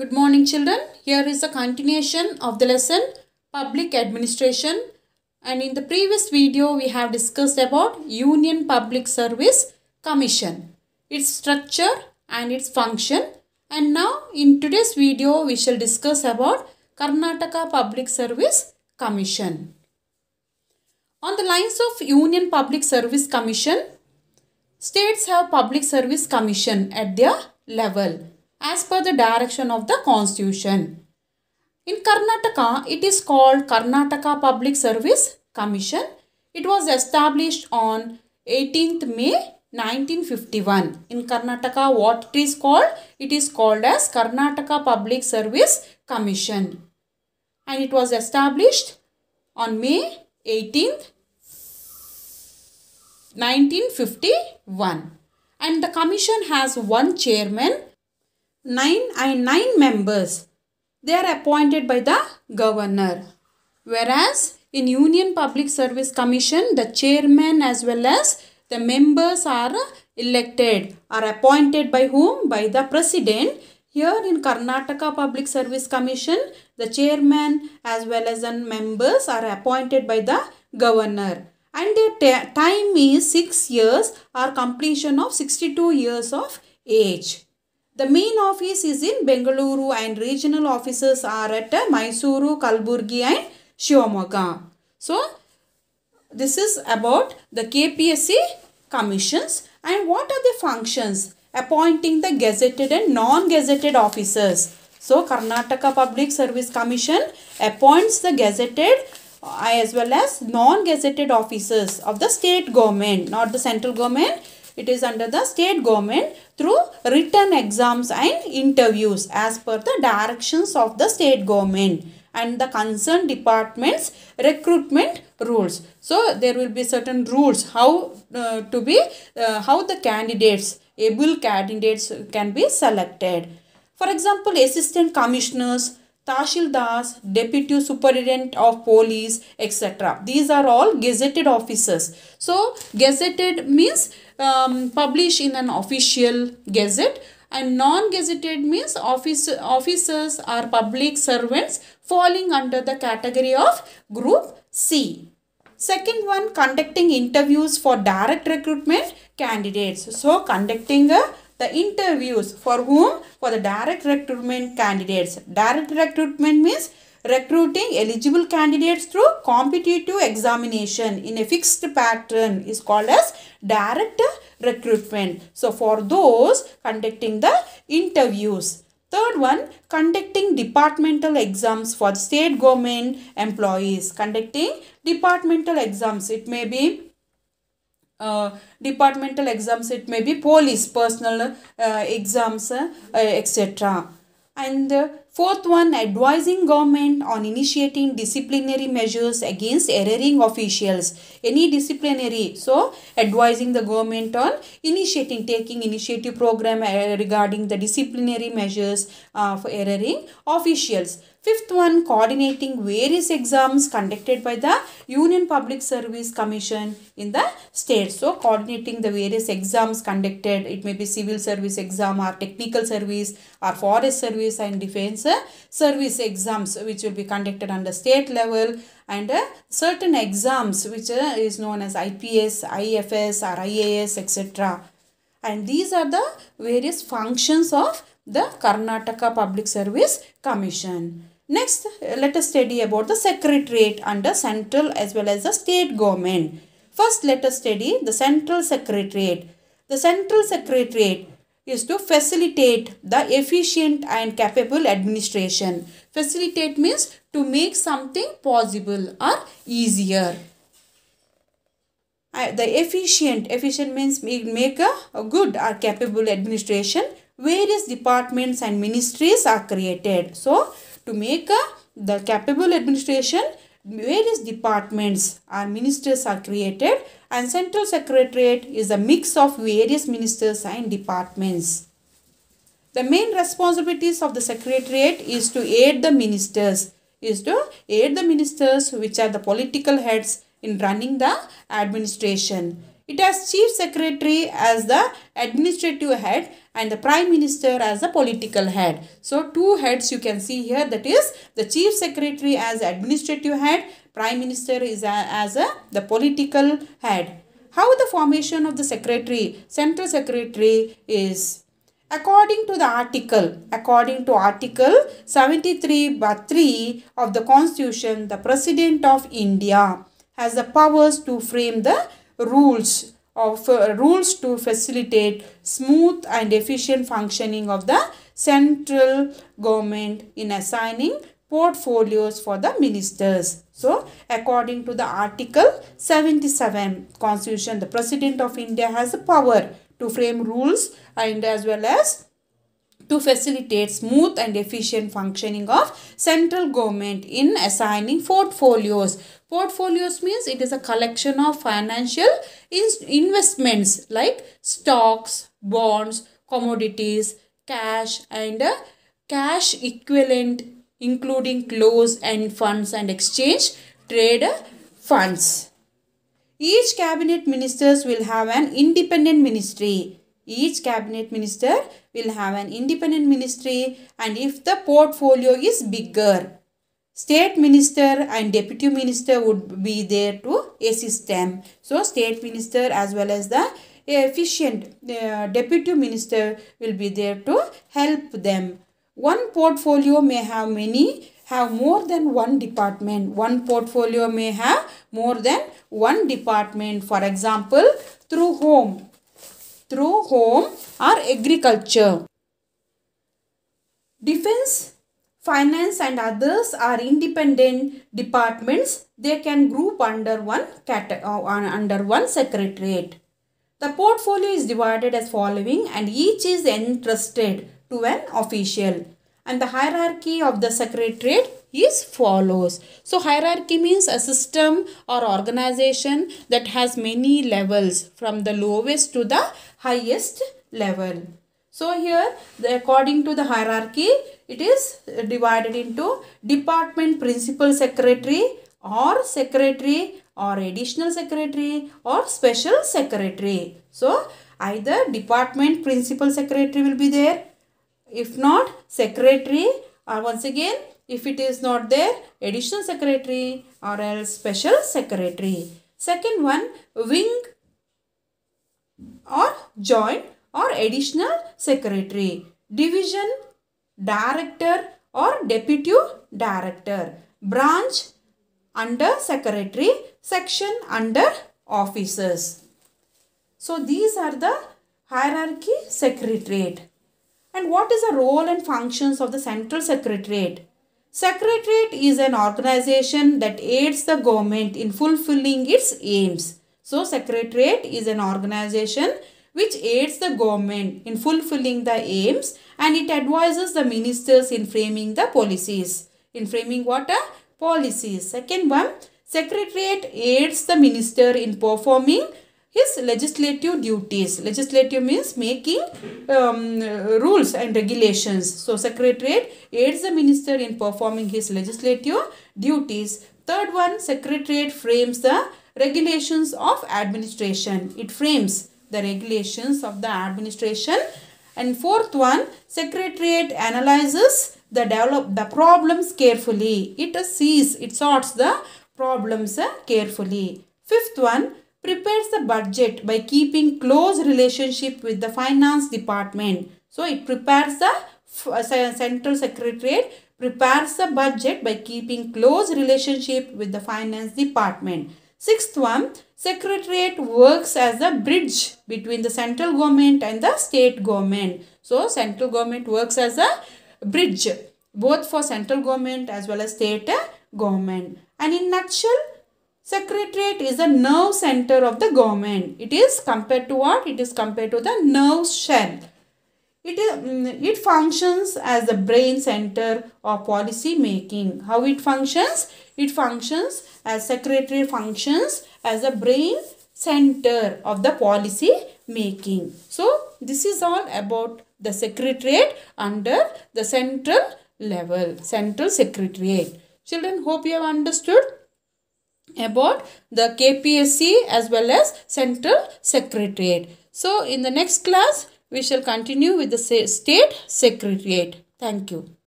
Good morning children. Here is a continuation of the lesson Public Administration and in the previous video we have discussed about Union Public Service Commission, its structure and its function and now in today's video we shall discuss about Karnataka Public Service Commission. On the lines of Union Public Service Commission, states have Public Service Commission at their level as per the direction of the constitution. In Karnataka, it is called Karnataka Public Service Commission. It was established on 18th May 1951. In Karnataka, what it is called? It is called as Karnataka Public Service Commission. And it was established on May 18th, 1951. And the commission has one chairman nine and nine members. They are appointed by the governor. Whereas in Union Public Service Commission, the chairman as well as the members are elected, are appointed by whom? By the president. Here in Karnataka Public Service Commission, the chairman as well as the members are appointed by the governor. And their time is 6 years or completion of 62 years of age. The main office is in Bengaluru and regional offices are at Mysuru, Kalburgi and Shivamoga. So, this is about the KPSC commissions and what are the functions? Appointing the gazetted and non-gazetted officers. So, Karnataka Public Service Commission appoints the gazetted uh, as well as non-gazetted officers of the state government, not the central government. It is under the state government through written exams and interviews as per the directions of the state government and the concerned department's recruitment rules. So there will be certain rules how uh, to be, uh, how the candidates, able candidates can be selected. For example, assistant commissioners, Tashil Das, Deputy Superintendent of Police, etc. These are all gazetted officers. So, gazetted means um, publish in an official gazette and non-gazetted means office, officers are public servants falling under the category of group C. Second one, conducting interviews for direct recruitment candidates. So, conducting a uh, the interviews for whom for the direct recruitment candidates direct recruitment means Recruiting eligible candidates through competitive examination in a fixed pattern is called as direct recruitment. So, for those conducting the interviews. Third one, conducting departmental exams for state government employees. Conducting departmental exams. It may be uh, departmental exams, it may be police, personal uh, exams, uh, etc. And Fourth one, advising government on initiating disciplinary measures against erring officials. Any disciplinary, so advising the government on initiating, taking initiative program uh, regarding the disciplinary measures uh, for erring officials. Fifth one, coordinating various exams conducted by the Union Public Service Commission in the state. So, coordinating the various exams conducted, it may be civil service exam or technical service or forest service and defense uh, service exams which will be conducted under state level and uh, certain exams which uh, is known as IPS, IFS or IAS etc. And these are the various functions of the Karnataka Public Service Commission. Next, let us study about the secretariat under central as well as the state government. First, let us study the central secretariat. The central secretariat is to facilitate the efficient and capable administration. Facilitate means to make something possible or easier. Uh, the efficient, efficient means make, make a, a good or capable administration. Various departments and ministries are created. So, to make a, the capable administration, various departments or ministers are created and central secretariat is a mix of various ministers and departments. The main responsibilities of the secretariat is to aid the ministers, is to aid the ministers which are the political heads in running the administration. It has chief secretary as the administrative head and the prime minister as the political head. So two heads you can see here that is the chief secretary as administrative head, prime minister is a, as a, the political head. How the formation of the secretary, central secretary is according to the article according to article 73 by 3 of the constitution the president of india has the powers to frame the rules of uh, rules to facilitate smooth and efficient functioning of the central government in assigning portfolios for the ministers. So, according to the article 77 constitution, the president of India has the power to frame rules and as well as to facilitate smooth and efficient functioning of central government in assigning portfolios. Portfolios means it is a collection of financial investments like stocks, bonds, commodities, cash and uh, cash equivalent including close and funds and exchange trade funds. Each cabinet ministers will have an independent ministry. Each cabinet minister will have an independent ministry and if the portfolio is bigger. State minister and deputy minister would be there to assist them. So state minister as well as the efficient uh, deputy minister will be there to help them. One portfolio may have many have more than one department. One portfolio may have more than one department. For example, through home, through home or agriculture. Defense, finance and others are independent departments. They can group under one, uh, under one secretariat. The portfolio is divided as following and each is entrusted to an official. And the hierarchy of the secretariat is follows. So hierarchy means a system or organization that has many levels from the lowest to the highest level. So here the, according to the hierarchy it is divided into department principal secretary or secretary or additional secretary or special secretary. So either department principal secretary will be there. If not secretary or uh, once again if it is not there additional secretary or else special secretary. Second one wing or joint or additional secretary. Division, director or deputy director. Branch, under secretary. Section, under officers. So, these are the hierarchy secretariat. And what is the role and functions of the central secretariat? Secretariat is an organization that aids the government in fulfilling its aims. So Secretariat is an organization which aids the government in fulfilling the aims and it advises the ministers in framing the policies. In framing what are policies. Second one, Secretariat aids the minister in performing his legislative duties. Legislative means making um, rules and regulations. So, Secretariat aids the minister in performing his legislative duties. Third one, Secretariat frames the regulations of administration. It frames the regulations of the administration. And fourth one, secretariat analyzes the develop the problems carefully. It sees, it sorts the problems uh, carefully. Fifth one, prepares the budget by keeping close relationship with the finance department. So it prepares the uh, central secretariat prepares the budget by keeping close relationship with the finance department. Sixth one, Secretariat works as a bridge between the central government and the state government. So, central government works as a bridge both for central government as well as state government. And in nutshell, Secretariat is the nerve center of the government. It is compared to what? It is compared to the nerve shell. It, is, mm, it functions as the brain center of policy making. How it functions? It functions as secretary functions as a brain center of the policy making. So, this is all about the secretariat under the central level, central secretariat. Children, hope you have understood about the KPSC as well as central secretariat. So, in the next class, we shall continue with the state secretariat. Thank you.